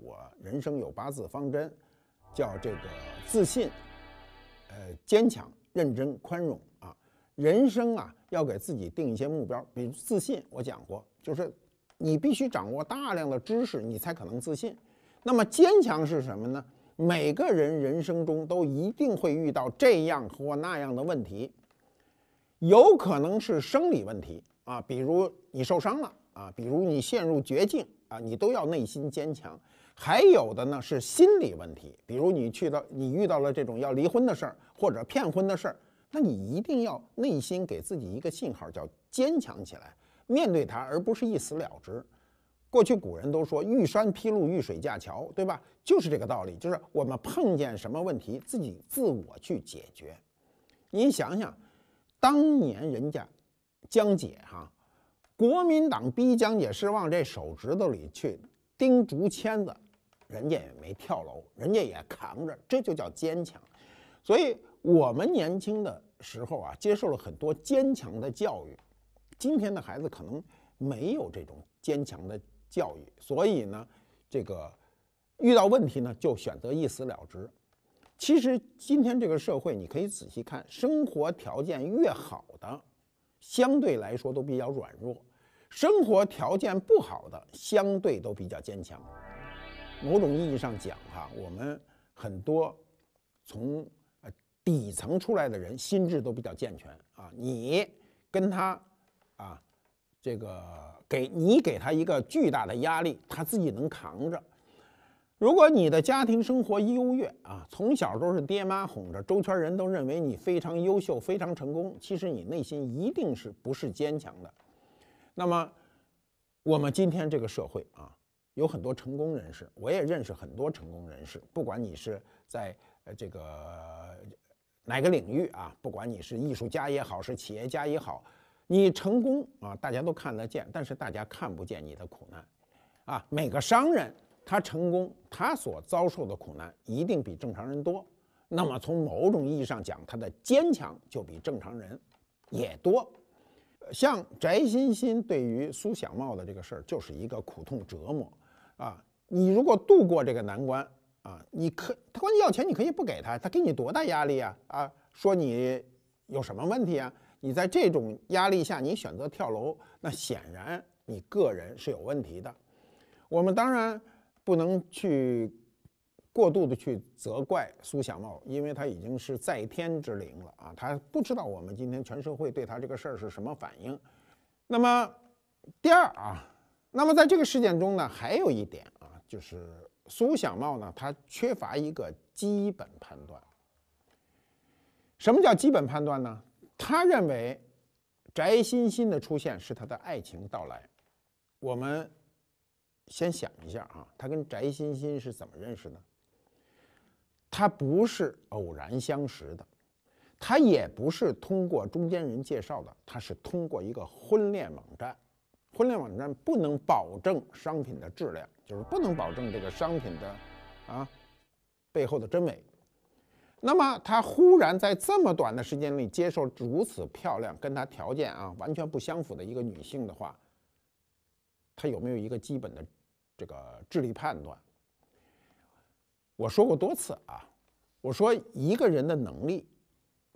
我人生有八字方针，叫这个自信、呃坚强、认真、宽容啊。人生啊，要给自己定一些目标，比如自信，我讲过，就是你必须掌握大量的知识，你才可能自信。那么坚强是什么呢？每个人人生中都一定会遇到这样或那样的问题，有可能是生理问题啊，比如你受伤了啊，比如你陷入绝境。啊，你都要内心坚强，还有的呢是心理问题，比如你去到，你遇到了这种要离婚的事儿或者骗婚的事儿，那你一定要内心给自己一个信号，叫坚强起来，面对它，而不是一死了之。过去古人都说，遇山劈路，遇水架桥，对吧？就是这个道理，就是我们碰见什么问题，自己自我去解决。你想想，当年人家江姐，哈。国民党逼蒋介石往这手指头里去钉竹签子，人家也没跳楼，人家也扛着，这就叫坚强。所以，我们年轻的时候啊，接受了很多坚强的教育。今天的孩子可能没有这种坚强的教育，所以呢，这个遇到问题呢，就选择一死了之。其实，今天这个社会，你可以仔细看，生活条件越好的，相对来说都比较软弱。生活条件不好的，相对都比较坚强。某种意义上讲，哈，我们很多从底层出来的人，心智都比较健全啊。你跟他啊，这个给你给他一个巨大的压力，他自己能扛着。如果你的家庭生活优越啊，从小都是爹妈哄着，周圈人都认为你非常优秀、非常成功，其实你内心一定是不是坚强的。那么，我们今天这个社会啊，有很多成功人士，我也认识很多成功人士。不管你是在呃这个哪个领域啊，不管你是艺术家也好，是企业家也好，你成功啊，大家都看得见，但是大家看不见你的苦难啊。每个商人他成功，他所遭受的苦难一定比正常人多。那么从某种意义上讲，他的坚强就比正常人也多。像翟欣欣对于苏小茂的这个事儿，就是一个苦痛折磨啊！你如果度过这个难关啊，你可他关键要钱，你可以不给他，他给你多大压力啊？啊，说你有什么问题啊？你在这种压力下，你选择跳楼，那显然你个人是有问题的。我们当然不能去。过度的去责怪苏小茂，因为他已经是在天之灵了啊，他不知道我们今天全社会对他这个事儿是什么反应。那么，第二啊，那么在这个事件中呢，还有一点啊，就是苏小茂呢，他缺乏一个基本判断。什么叫基本判断呢？他认为，翟欣欣的出现是他的爱情到来。我们先想一下啊，他跟翟欣欣是怎么认识的？他不是偶然相识的，他也不是通过中间人介绍的，他是通过一个婚恋网站。婚恋网站不能保证商品的质量，就是不能保证这个商品的，啊，背后的真伪。那么他忽然在这么短的时间里接受如此漂亮、跟他条件啊完全不相符的一个女性的话，他有没有一个基本的这个智力判断？我说过多次啊，我说一个人的能力，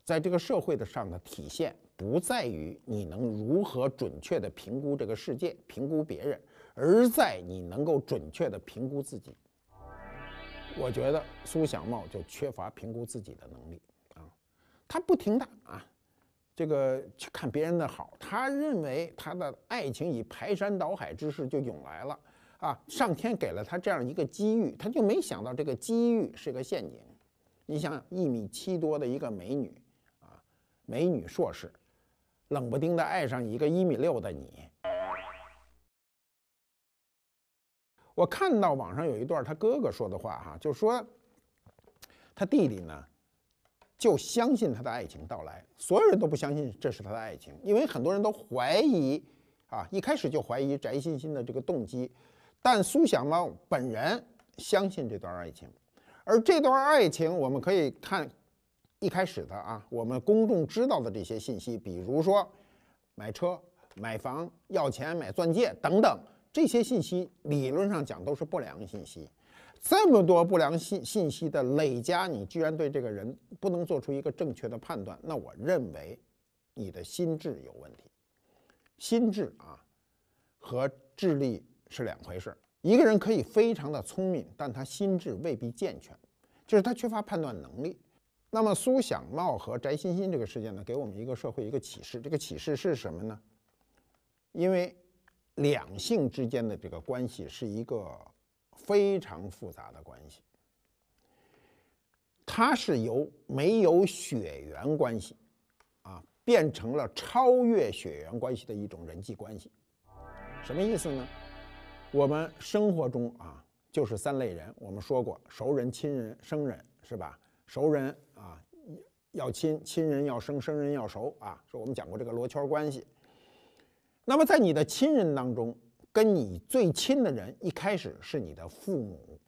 在这个社会的上的体现，不在于你能如何准确的评估这个世界、评估别人，而在你能够准确的评估自己。我觉得苏小茂就缺乏评估自己的能力啊，他不停的啊，这个去看别人的好，他认为他的爱情以排山倒海之势就涌来了。啊，上天给了他这样一个机遇，他就没想到这个机遇是个陷阱。你想想，一米七多的一个美女，啊，美女硕士，冷不丁的爱上一个一米六的你。我看到网上有一段他哥哥说的话，哈，就说，他弟弟呢，就相信他的爱情到来，所有人都不相信这是他的爱情，因为很多人都怀疑，啊，一开始就怀疑翟欣欣的这个动机。但苏小猫本人相信这段爱情，而这段爱情，我们可以看一开始的啊，我们公众知道的这些信息，比如说买车、买房、要钱、买钻戒等等这些信息，理论上讲都是不良信息。这么多不良信信息的累加，你居然对这个人不能做出一个正确的判断，那我认为你的心智有问题，心智啊和智力。是两回事一个人可以非常的聪明，但他心智未必健全，就是他缺乏判断能力。那么苏享茂和翟欣欣这个事件呢，给我们一个社会一个启示。这个启示是什么呢？因为两性之间的这个关系是一个非常复杂的关系，它是由没有血缘关系啊，变成了超越血缘关系的一种人际关系。什么意思呢？我们生活中啊，就是三类人。我们说过，熟人、亲人、生人，是吧？熟人啊，要亲；亲人要生；生人要熟啊。说我们讲过这个罗圈关系。那么，在你的亲人当中，跟你最亲的人，一开始是你的父母，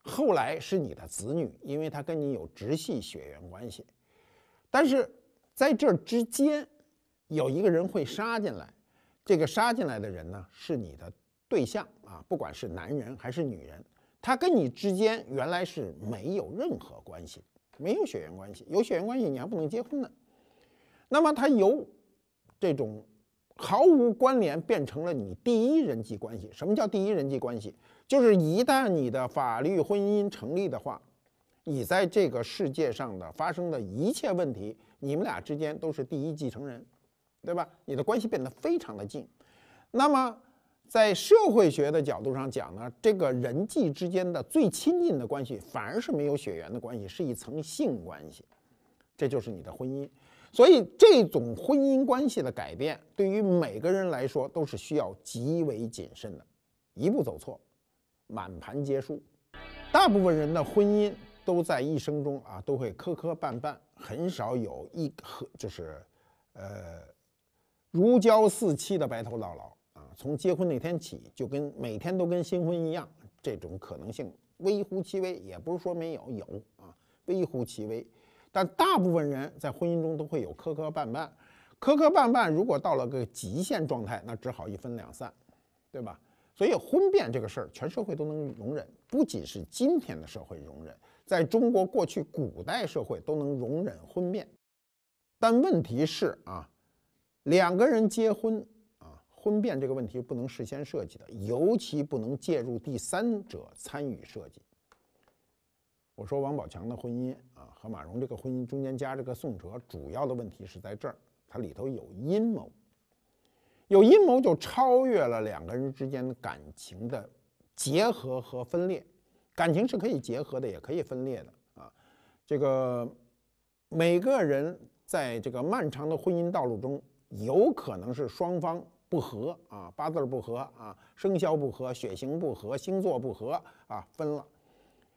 后来是你的子女，因为他跟你有直系血缘关系。但是在这之间，有一个人会杀进来。这个杀进来的人呢，是你的。对象啊，不管是男人还是女人，他跟你之间原来是没有任何关系，没有血缘关系，有血缘关系你还不能结婚呢。那么他由这种毫无关联变成了你第一人际关系。什么叫第一人际关系？就是一旦你的法律婚姻成立的话，你在这个世界上的发生的一切问题，你们俩之间都是第一继承人，对吧？你的关系变得非常的近，那么。在社会学的角度上讲呢，这个人际之间的最亲近的关系，反而是没有血缘的关系，是一层性关系，这就是你的婚姻。所以，这种婚姻关系的改变，对于每个人来说都是需要极为谨慎的，一步走错，满盘皆输。大部分人的婚姻都在一生中啊，都会磕磕绊绊，很少有一和就是，呃，如胶似漆的白头到老。从结婚那天起，就跟每天都跟新婚一样，这种可能性微乎其微，也不是说没有，有啊，微乎其微。但大部分人在婚姻中都会有磕磕绊绊，磕磕绊绊如果到了个极限状态，那只好一分两散，对吧？所以婚变这个事儿，全社会都能容忍，不仅是今天的社会容忍，在中国过去古代社会都能容忍婚变。但问题是啊，两个人结婚。婚变这个问题不能事先设计的，尤其不能介入第三者参与设计。我说王宝强的婚姻啊，和马蓉这个婚姻中间加这个宋哲，主要的问题是在这儿，它里头有阴谋，有阴谋就超越了两个人之间的感情的结合和分裂。感情是可以结合的，也可以分裂的啊。这个每个人在这个漫长的婚姻道路中，有可能是双方。不合啊，八字儿不合啊，生肖不合，血型不合，星座不合啊，分了。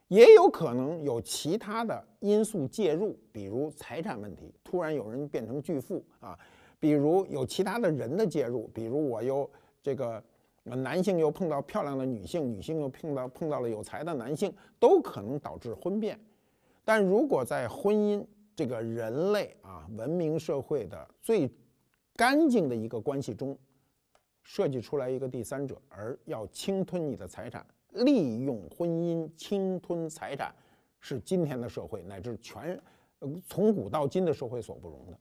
也有可能有其他的因素介入，比如财产问题，突然有人变成巨富啊，比如有其他的人的介入，比如我又这个男性又碰到漂亮的女性，女性又碰到碰到了有才的男性，都可能导致婚变。但如果在婚姻这个人类啊文明社会的最干净的一个关系中，设计出来一个第三者，而要侵吞你的财产，利用婚姻侵吞财产，是今天的社会乃至全从古到今的社会所不容的。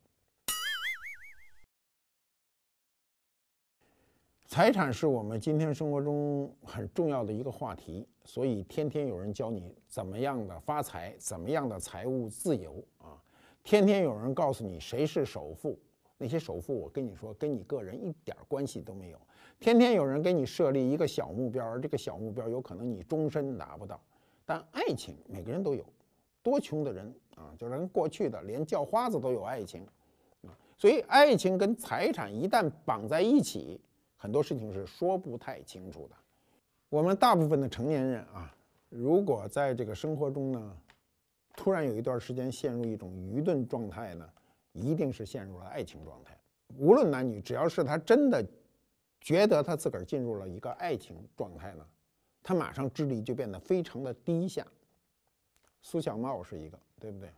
财产是我们今天生活中很重要的一个话题，所以天天有人教你怎么样的发财，怎么样的财务自由啊，天天有人告诉你谁是首富。那些首富，我跟你说，跟你个人一点关系都没有。天天有人给你设立一个小目标，而这个小目标有可能你终身拿不到。但爱情，每个人都有。多穷的人啊，就连过去的连叫花子都有爱情啊。所以，爱情跟财产一旦绑在一起，很多事情是说不太清楚的。我们大部分的成年人啊，如果在这个生活中呢，突然有一段时间陷入一种愚钝状态呢。一定是陷入了爱情状态，无论男女，只要是他真的觉得他自个儿进入了一个爱情状态呢，他马上智力就变得非常的低下。苏小茂是一个，对不对？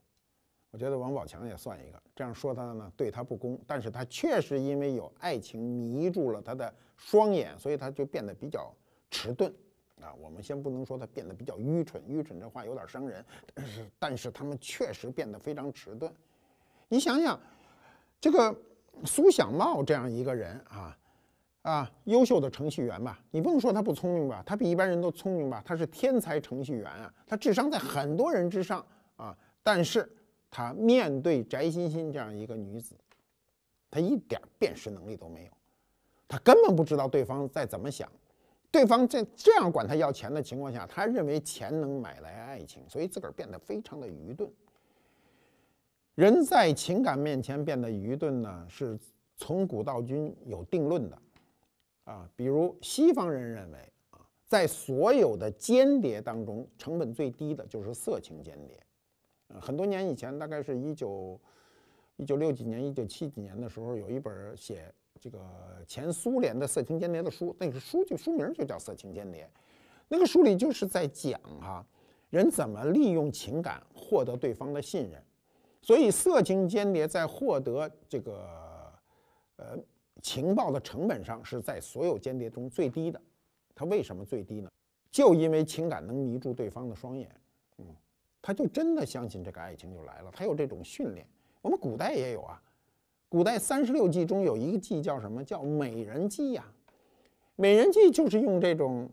我觉得王宝强也算一个。这样说他呢，对他不公，但是他确实因为有爱情迷住了他的双眼，所以他就变得比较迟钝啊。我们先不能说他变得比较愚蠢，愚蠢这话有点伤人，但是他们确实变得非常迟钝。你想想，这个苏小茂这样一个人啊，啊，优秀的程序员吧，你不能说他不聪明吧，他比一般人都聪明吧，他是天才程序员啊，他智商在很多人之上啊，但是他面对翟欣欣这样一个女子，他一点辨识能力都没有，他根本不知道对方在怎么想，对方在这样管他要钱的情况下，他认为钱能买来爱情，所以自个儿变得非常的愚钝。人在情感面前变得愚钝呢，是从古到今有定论的，啊，比如西方人认为啊，在所有的间谍当中，成本最低的就是色情间谍。很多年以前，大概是一九一九六几年、一九七几年的时候，有一本写这个前苏联的色情间谍的书，那个书就书名就叫《色情间谍》，那个书里就是在讲哈人怎么利用情感获得对方的信任。所以，色情间谍在获得这个呃情报的成本上是在所有间谍中最低的。他为什么最低呢？就因为情感能迷住对方的双眼，嗯，他就真的相信这个爱情就来了。他有这种训练，我们古代也有啊。古代三十六计中有一个计叫什么？叫美人计呀。美人计就是用这种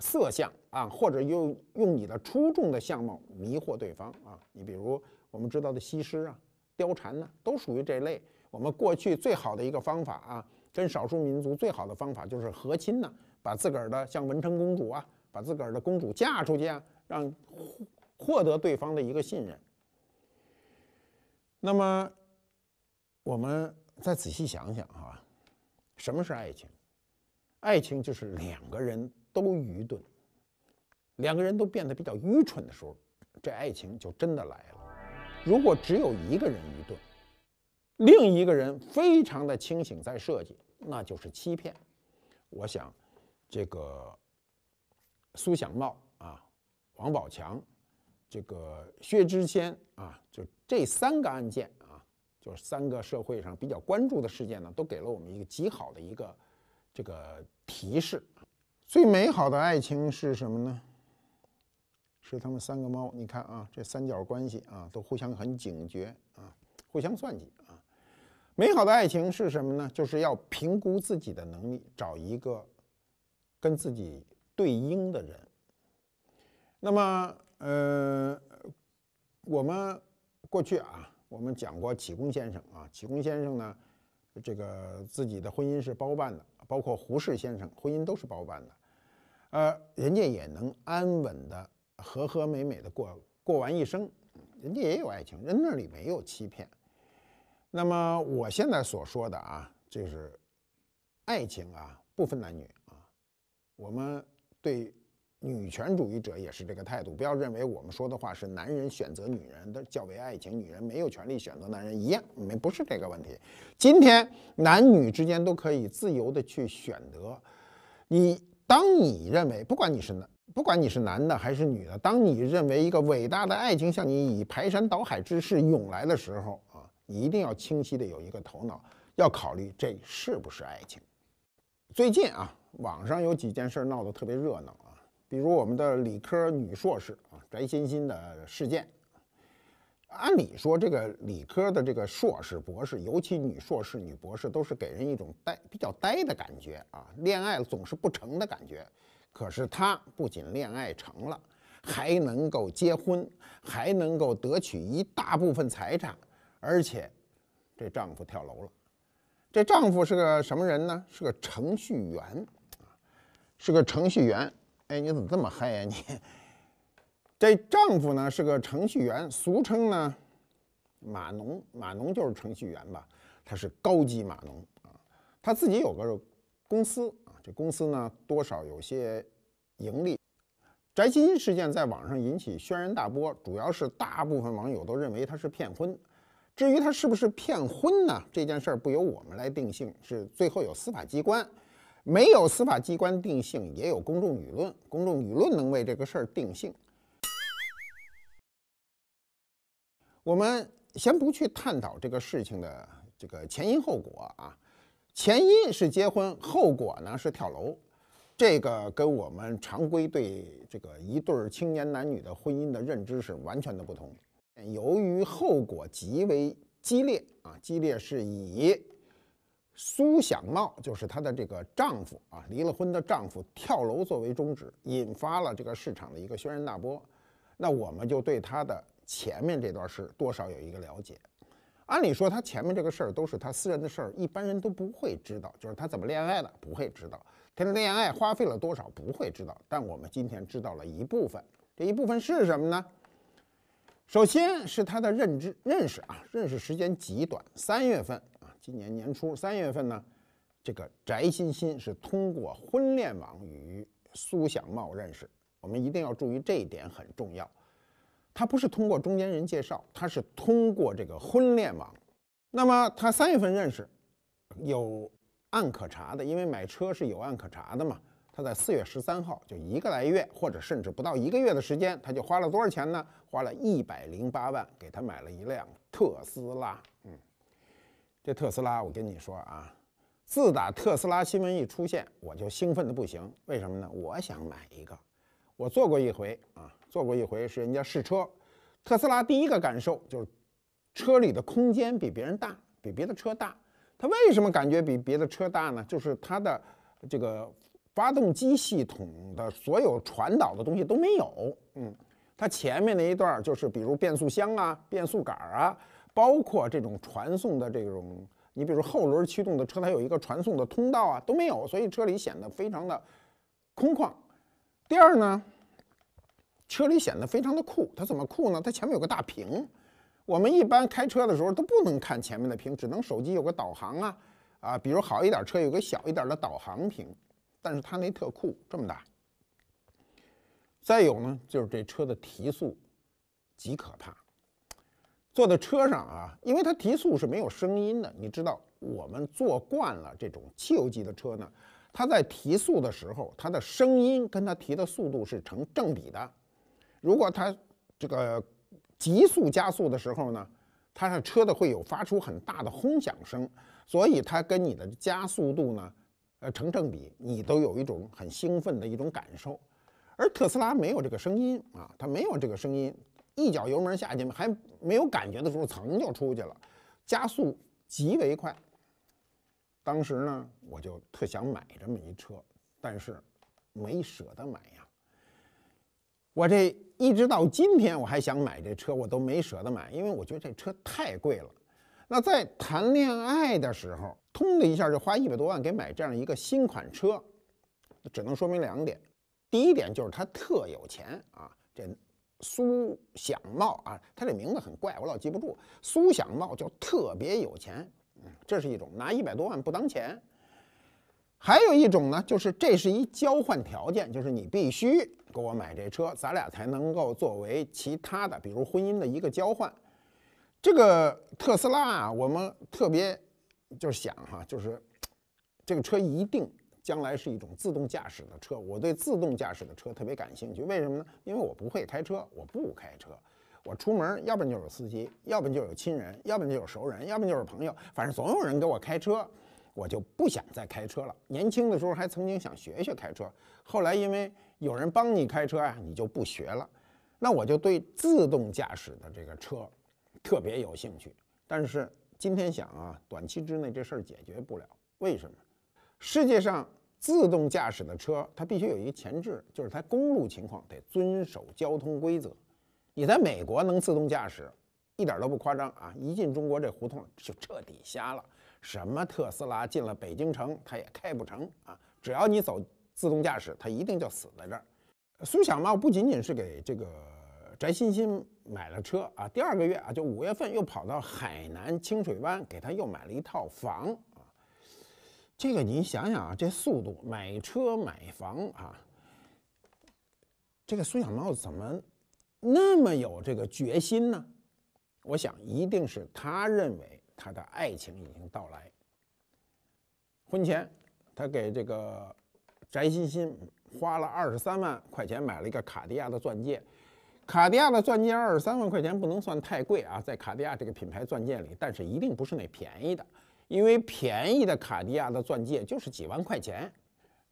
色相啊，或者用用你的出众的相貌迷惑对方啊。你比如。我们知道的西施啊、貂蝉呢，都属于这类。我们过去最好的一个方法啊，跟少数民族最好的方法就是和亲呢，把自个儿的像文成公主啊，把自个儿的公主嫁出去啊，让获得对方的一个信任。那么我们再仔细想想啊，什么是爱情？爱情就是两个人都愚钝，两个人都变得比较愚蠢的时候，这爱情就真的来了。如果只有一个人愚钝，另一个人非常的清醒在设计，那就是欺骗。我想，这个苏小茂啊，王宝强，这个薛之谦啊，就这三个案件啊，就是三个社会上比较关注的事件呢，都给了我们一个极好的一个这个提示。最美好的爱情是什么呢？是他们三个猫，你看啊，这三角关系啊，都互相很警觉啊，互相算计啊。美好的爱情是什么呢？就是要评估自己的能力，找一个跟自己对应的人。那么，呃，我们过去啊，我们讲过启功先生啊，启功先生呢，这个自己的婚姻是包办的，包括胡适先生婚姻都是包办的，呃，人家也能安稳的。和和美美的过过完一生，人家也有爱情，人那里没有欺骗。那么我现在所说的啊，就是爱情啊，不分男女啊。我们对女权主义者也是这个态度，不要认为我们说的话是男人选择女人的较为爱情，女人没有权利选择男人一样，没不是这个问题。今天男女之间都可以自由的去选择。你当你认为不管你是男。不管你是男的还是女的，当你认为一个伟大的爱情向你以排山倒海之势涌来的时候啊，你一定要清晰的有一个头脑，要考虑这是不是爱情。最近啊，网上有几件事闹得特别热闹啊，比如我们的理科女硕士啊翟欣欣的事件。按理说，这个理科的这个硕士、博士，尤其女硕士、女博士，都是给人一种呆、比较呆的感觉啊，恋爱总是不成的感觉。可是她不仅恋爱成了，还能够结婚，还能够得取一大部分财产，而且这丈夫跳楼了。这丈夫是个什么人呢？是个程序员是个程序员。哎，你怎么这么嗨呀你？这丈夫呢是个程序员，俗称呢码农，码农就是程序员吧？他是高级码农啊，他自己有个公司。公司呢，多少有些盈利。翟欣欣事件在网上引起轩然大波，主要是大部分网友都认为他是骗婚。至于他是不是骗婚呢？这件事儿不由我们来定性，是最后有司法机关。没有司法机关定性，也有公众舆论。公众舆论能为这个事儿定性。我们先不去探讨这个事情的这个前因后果啊。前因是结婚，后果呢是跳楼，这个跟我们常规对这个一对青年男女的婚姻的认知是完全的不同。由于后果极为激烈啊，激烈是以苏想茂，就是她的这个丈夫啊，离了婚的丈夫跳楼作为终止，引发了这个市场的一个轩然大波。那我们就对他的前面这段事多少有一个了解。按理说，他前面这个事儿都是他私人的事儿，一般人都不会知道。就是他怎么恋爱的，不会知道；他恋爱花费了多少，不会知道。但我们今天知道了一部分，这一部分是什么呢？首先是他的认知、认识啊，认识时间极短。三月份啊，今年年初三月份呢，这个翟欣欣是通过婚恋网与苏小茂认识。我们一定要注意这一点，很重要。他不是通过中间人介绍，他是通过这个婚恋网。那么他三月份认识，有案可查的，因为买车是有案可查的嘛。他在四月十三号，就一个来月或者甚至不到一个月的时间，他就花了多少钱呢？花了一百零八万给他买了一辆特斯拉。嗯，这特斯拉，我跟你说啊，自打特斯拉新闻一出现，我就兴奋的不行。为什么呢？我想买一个。我做过一回啊，做过一回是人家试车，特斯拉第一个感受就是车里的空间比别人大，比别的车大。它为什么感觉比别的车大呢？就是它的这个发动机系统的所有传导的东西都没有。嗯，它前面那一段就是比如变速箱啊、变速杆啊，包括这种传送的这种，你比如后轮驱动的车，它有一个传送的通道啊，都没有，所以车里显得非常的空旷。第二呢，车里显得非常的酷。它怎么酷呢？它前面有个大屏。我们一般开车的时候都不能看前面的屏，只能手机有个导航啊啊。比如好一点车有个小一点的导航屏，但是它那特酷，这么大。再有呢，就是这车的提速极可怕。坐在车上啊，因为它提速是没有声音的。你知道，我们坐惯了这种汽油机的车呢。它在提速的时候，它的声音跟它提的速度是成正比的。如果它这个急速加速的时候呢，它的车的会有发出很大的轰响声，所以它跟你的加速度呢，呃成正比，你都有一种很兴奋的一种感受。而特斯拉没有这个声音啊，它没有这个声音，一脚油门下去还没有感觉的时候，噌就出去了，加速极为快。当时呢，我就特想买这么一车，但是没舍得买呀。我这一直到今天，我还想买这车，我都没舍得买，因为我觉得这车太贵了。那在谈恋爱的时候，通的一下就花一百多万给买这样一个新款车，只能说明两点：第一点就是他特有钱啊，这苏享茂啊，他这名字很怪，我老记不住，苏享茂就特别有钱。这是一种拿一百多万不当钱，还有一种呢，就是这是一交换条件，就是你必须给我买这车，咱俩才能够作为其他的，比如婚姻的一个交换。这个特斯拉啊，我们特别就是想哈，就是这个车一定将来是一种自动驾驶的车。我对自动驾驶的车特别感兴趣，为什么呢？因为我不会开车，我不开车。我出门，要不然就有司机，要不然就有亲人，要不然就有熟人，要不然就是朋友，反正总有人给我开车，我就不想再开车了。年轻的时候还曾经想学学开车，后来因为有人帮你开车啊，你就不学了。那我就对自动驾驶的这个车特别有兴趣。但是今天想啊，短期之内这事儿解决不了。为什么？世界上自动驾驶的车，它必须有一个前置，就是它公路情况得遵守交通规则。你在美国能自动驾驶，一点都不夸张啊！一进中国这胡同就彻底瞎了。什么特斯拉进了北京城，它也开不成啊！只要你走自动驾驶，它一定就死在这儿。苏小茂不仅仅是给这个翟欣欣买了车啊，第二个月啊，就五月份又跑到海南清水湾给他又买了一套房啊。这个你想想啊，这速度买车买房啊，这个苏小茂怎么？那么有这个决心呢？我想一定是他认为他的爱情已经到来。婚前，他给这个翟欣欣花了二十三万块钱买了一个卡地亚的钻戒。卡地亚的钻戒二十三万块钱不能算太贵啊，在卡地亚这个品牌钻戒里，但是一定不是那便宜的，因为便宜的卡地亚的钻戒就是几万块钱。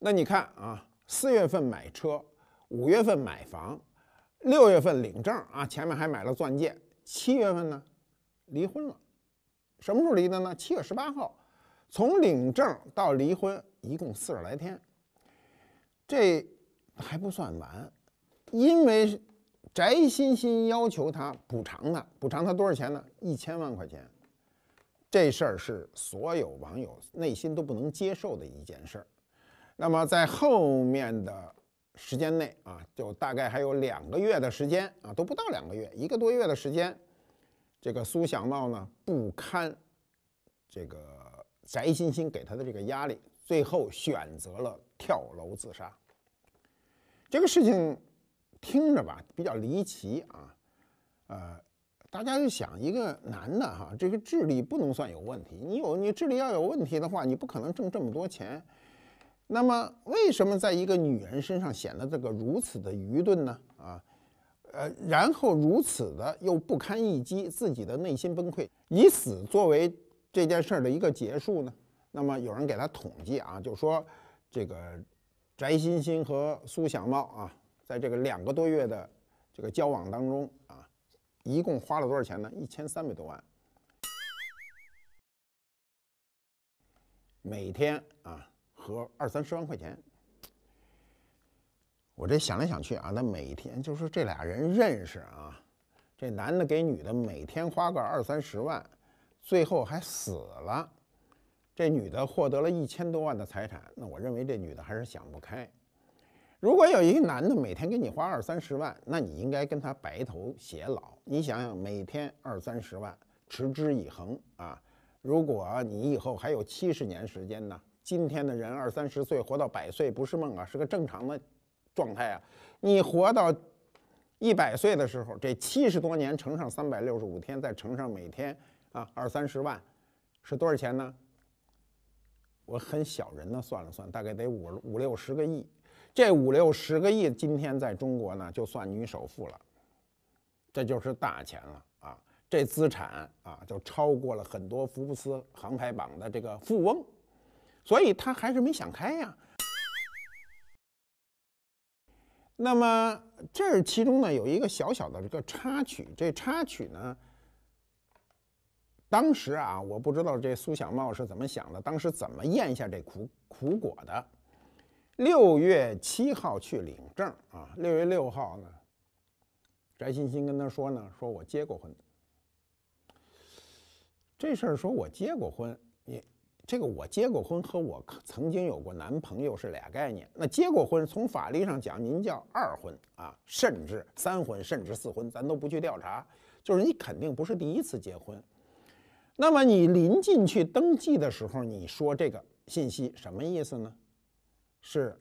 那你看啊，四月份买车，五月份买房。六月份领证啊，前面还买了钻戒。七月份呢，离婚了。什么时候离的呢？七月十八号。从领证到离婚一共四十来天。这还不算完，因为翟欣欣要求他补偿他，补偿他多少钱呢？一千万块钱。这事儿是所有网友内心都不能接受的一件事儿。那么在后面的。时间内啊，就大概还有两个月的时间啊，都不到两个月，一个多月的时间，这个苏小茂呢不堪这个翟欣欣给他的这个压力，最后选择了跳楼自杀。这个事情听着吧比较离奇啊，呃，大家就想一个男的哈，这个智力不能算有问题，你有你智力要有问题的话，你不可能挣这么多钱。那么，为什么在一个女人身上显得这个如此的愚钝呢？啊，呃，然后如此的又不堪一击，自己的内心崩溃，以死作为这件事儿的一个结束呢？那么，有人给他统计啊，就说这个翟欣欣和苏小茂啊，在这个两个多月的这个交往当中啊，一共花了多少钱呢？一千三百多万，每天啊。和二三十万块钱，我这想来想去啊，那每天就是这俩人认识啊，这男的给女的每天花个二三十万，最后还死了，这女的获得了一千多万的财产。那我认为这女的还是想不开。如果有一个男的每天给你花二三十万，那你应该跟他白头偕老。你想想，每天二三十万，持之以恒啊！如果你以后还有七十年时间呢？今天的人二三十岁活到百岁不是梦啊，是个正常的状态啊。你活到一百岁的时候，这七十多年乘上三百六十五天，再乘上每天啊二三十万，是多少钱呢？我很小人呢，算了算，大概得五五六十个亿。这五六十个亿，今天在中国呢，就算女首富了，这就是大钱了啊！这资产啊，就超过了很多福布斯航拍榜的这个富翁。所以他还是没想开呀。那么这其中呢，有一个小小的这个插曲。这插曲呢，当时啊，我不知道这苏小茂是怎么想的，当时怎么咽下这苦苦果的。六月七号去领证啊，六月六号呢，翟欣欣跟他说呢，说我结过婚。这事儿说我结过婚。这个我结过婚和我曾经有过男朋友是俩概念。那结过婚，从法律上讲，您叫二婚啊，甚至三婚，甚至四婚，咱都不去调查。就是你肯定不是第一次结婚。那么你临进去登记的时候，你说这个信息什么意思呢？是，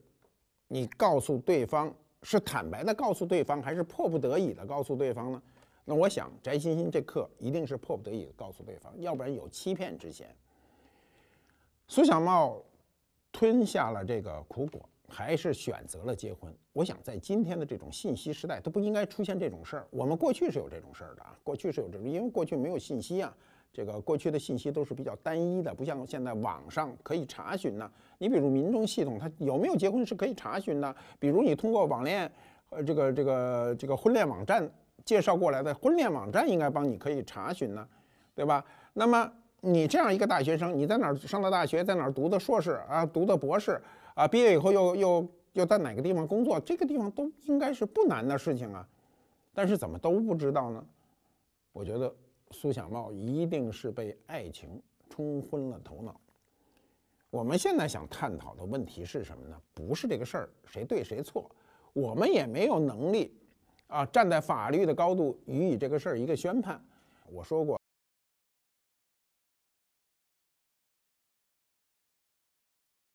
你告诉对方是坦白的告诉对方，还是迫不得已的告诉对方呢？那我想翟欣欣这课一定是迫不得已告诉对方，要不然有欺骗之嫌。苏小茂吞下了这个苦果，还是选择了结婚。我想，在今天的这种信息时代，都不应该出现这种事儿。我们过去是有这种事儿的啊，过去是有这种，因为过去没有信息啊，这个过去的信息都是比较单一的，不像现在网上可以查询呢。你比如民众系统，它有没有结婚是可以查询的。比如你通过网恋，呃，这个这个这个婚恋网站介绍过来的婚恋网站应该帮你可以查询呢，对吧？那么。你这样一个大学生，你在哪儿上的大学，在哪儿读的硕士啊，读的博士啊，毕业以后又又又在哪个地方工作，这个地方都应该是不难的事情啊，但是怎么都不知道呢？我觉得苏小茂一定是被爱情冲昏了头脑。我们现在想探讨的问题是什么呢？不是这个事儿谁对谁错，我们也没有能力啊，站在法律的高度予以这个事儿一个宣判。我说过。